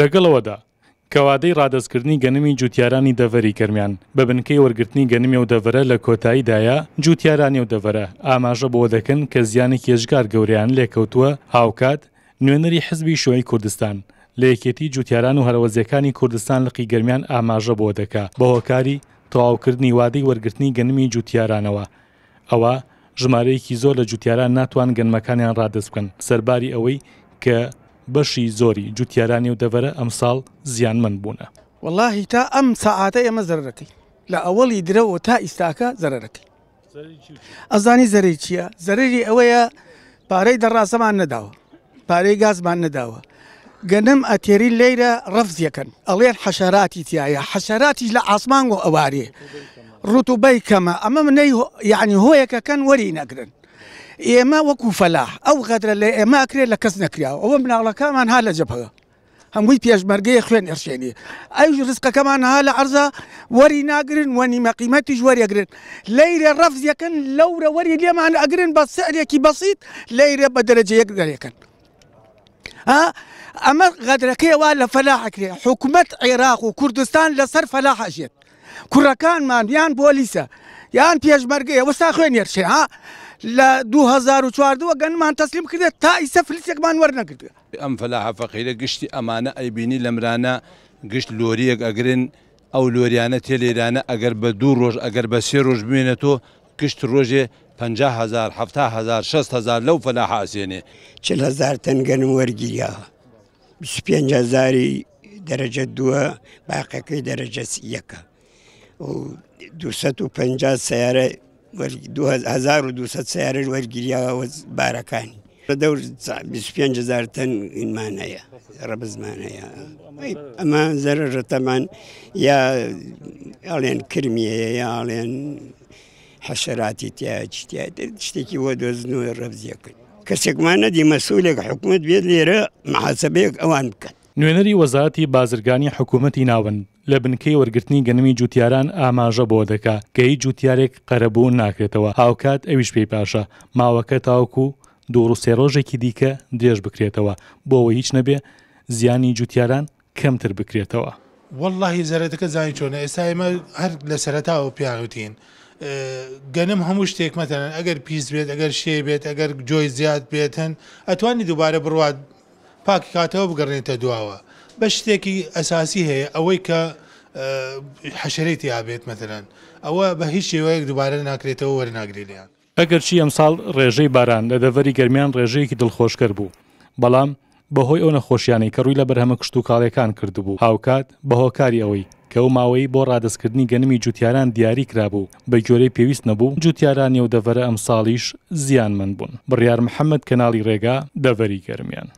لەگەڵەوەدا کەوادەی ڕادەستکردنی گەنمی جوتیارانی دەڤری گەرمیان بە بنکەی وەرگرتنی گەنمی و دەڤرە لە کۆتاییدایە جوتیارانی و دەڤرە ئاماژە بۆ دەکەن کە زیانی کێژگار گەوریان لێکەوتووە هاوکات نوێنەری حزبی شوۆی کوردستان لە یەکێتی جوتیاران و هەرەوەزیەکانی کوردستان لەقی گەرمیان ئاماژە بۆ دەکا بە هۆکاری تەواوکردنی وادەی وەرگرتنی گەنمی جوتیارانەوە ئەوە ژمارەیەکی زۆر لە جوتیاران ناتوان گەنمەکانیان ڕادست بکەن سەرباری ئەوەی کە بەشی زۆری جوتیارانی و دەڤرە ئەمساڵ زیانمەند بوونە واللهی تا ئەم سەعاتە ئێمە زەرەکەی لە ئەوەڵی درەوە تا ئیستاکە زەرەکەی ئەزانی زەری چییە؟ زەرری ئەوەیە پارەی دەڕاستەمان نەداوە پارەی گازمان نەداوە گەنم ئەتێری لەیرە ڕفزیەکەن ئەڵێن حەشەراتی تایە حەشەراتیش لە ئاسمان و ئەوارێ ڕوتوبەی کەمە ئەمە منەی یعنی هۆیەکەکەن وەری نەگرن إما إيه، وكو فلاح أو غدر لا إما إيه، أكري لا كزنا كريا أو من على كمان هلا جبهة هم وي بيش مرجي خوين إرشيني أي رزق كمان هلا عرضة وري ناقرن وني ما قيمته جواري أقرن ليرة رفض يكن لو وري اللي ما عن أقرن بس سعر يكي بسيط ليرة بدرجة يقدر يكن ها أما غدر كي ولا فلاح أكري حكومة العراق وكردستان لا صار فلاح أجيت كركان مان بيان بوليسا يان بيش مرجي وساخوين إرشين ها لە 2004وە گەنمان تەسلیم کردێت تا ئیسە فلیسێکمان وەرنەکردێت ئەم فەلا حەفەقیرە گشتی ئەمانە ئەیبینی لەمرانە گشت لۆریەک ئەگرن ئەو لۆریانە تێلێرانە ئەگەر بە دوو ڕۆژ ئەگەر بە سێ ڕۆژ بمێنێتەوە گشت ڕۆژێ 500هزار 600هزار لەو فەلا حاسێنێ چهزار تەنگەن وەرگیا پێزاری دەرەجە دووە باقەکەی دەرەجە یەکە 250 سیارە 1200 سیارش وەرگریاوە بارەکانی دەور 25هزار تەن ئینمانەیە ڕەبزمانەیە ئەمە زەرەژەتەمان یا ئاڵێن کرمیەیە یاڵێن حەشراتی تیا چیا شتێکی وە دۆزنەوە ڕەبزیەکەن کەسێکمان نەدی مەسوولێک حکوومەت بێت لێرە مەحاسەبەیەک ئەوان بکەن نوێنەری وەزاتی بازرگانی حکوومەتی ناوەند لە بنکەی وەرگرتنی گەنمی جوتیاران ئاماژە بۆ دەکا گەی جوتیارێک قەرەبوو ناکرێتەوە هاوکات ئەویش پێی پاشە ماوەکە تاوکو دوور و سێڕۆژێکی دیکە درێژ بکرێتەوە بۆەوە هیچ نەبێ زیانی جوتیاران کەمتر بکرێتەوە واللهی زەرەتەکە زانی چۆنە ئێستا ئمە هەر لە سەرەتاوە پیاوتین. گەنم هەموو شتێک مەتەنن ئەگەر پیس بێت ئەگەر شێ بێت ئەگەر جۆی زیاد بێتن ئەتوانی دووبارە بڕات پاکی کاتەوە بگەڕێتە دواوە. بە شتێکی ئەساسی هەیە ئەوەی کە حەشرێتی یابێت مەتەلەن ئەوە بە هیچ شێوەیەک دووبارە ناکرێتەوە وەرناگرێنیان ئەگەرچی ئەمساڵ ڕێژەی باران لە دەڤری گەرمیان ڕێژەیەکی دڵخۆشکەر بوو بەڵام بەهۆی ئەو نەخۆشیانی کە ڕووی لە بەرهەمە کشت و کاڵەکان کردبوو هاوکات بەهۆکاری ئەوەی کەو ماوەی بۆ ڕادستکردنی گەنمی جوتیاران دیاری کرابوو بە گۆرەی پێویست نەبوو جوتیارانی و دەڤرە ئەمساڵیش زیانمەند بوون بڕیار محەممەد کەناڵی ڕێگا دەڤری گەرمیان